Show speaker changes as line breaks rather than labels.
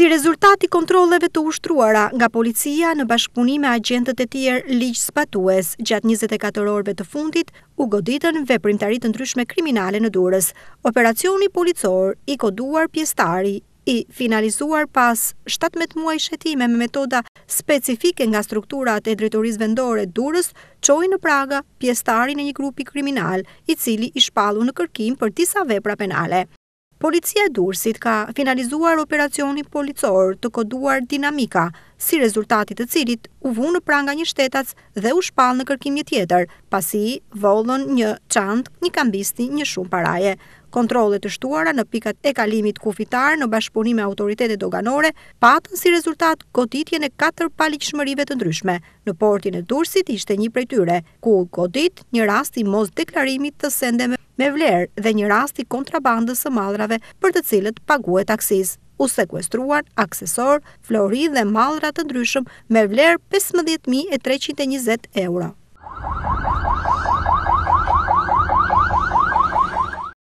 Si rezultati kontroleve të ushtruara nga policia në bashkëpunime agentët e tjerë ligjë spatues gjatë 24 orve të fundit, u goditën veprimtarit të ndryshme kriminale në durës. Operacioni policor i koduar pjestari i finalizuar pas 17 muaj shetime me metoda specifike nga strukturat e dretoris vendore durës, qoj në praga pjestari në një grupi kriminal i cili i shpalu në kërkim për disa vepra penale. Policia e Durësit ka finalizuar operacioni policor të koduar dinamika, si rezultatit të cilit u vunë në pranga një shtetac dhe u shpalë në kërkim një tjetër, pasi vollën një qand, një kambisti, një shumë paraje. Kontrole të shtuara në pikat e kalimit kufitar në bashkëpunim me autoritetet doganore, patën si rezultat koditje në 4 palik shmërive të ndryshme. Në portin e Durësit ishte një prejtyre, ku kodit një rast i mos deklarimit të sendeve me vlerë dhe një rast i kontrabandës së mallrave për të cilët paguhet aksizë. U sekuestruan aksesor, flori dhe mallra të ndryshëm me vlerë 15320 euro.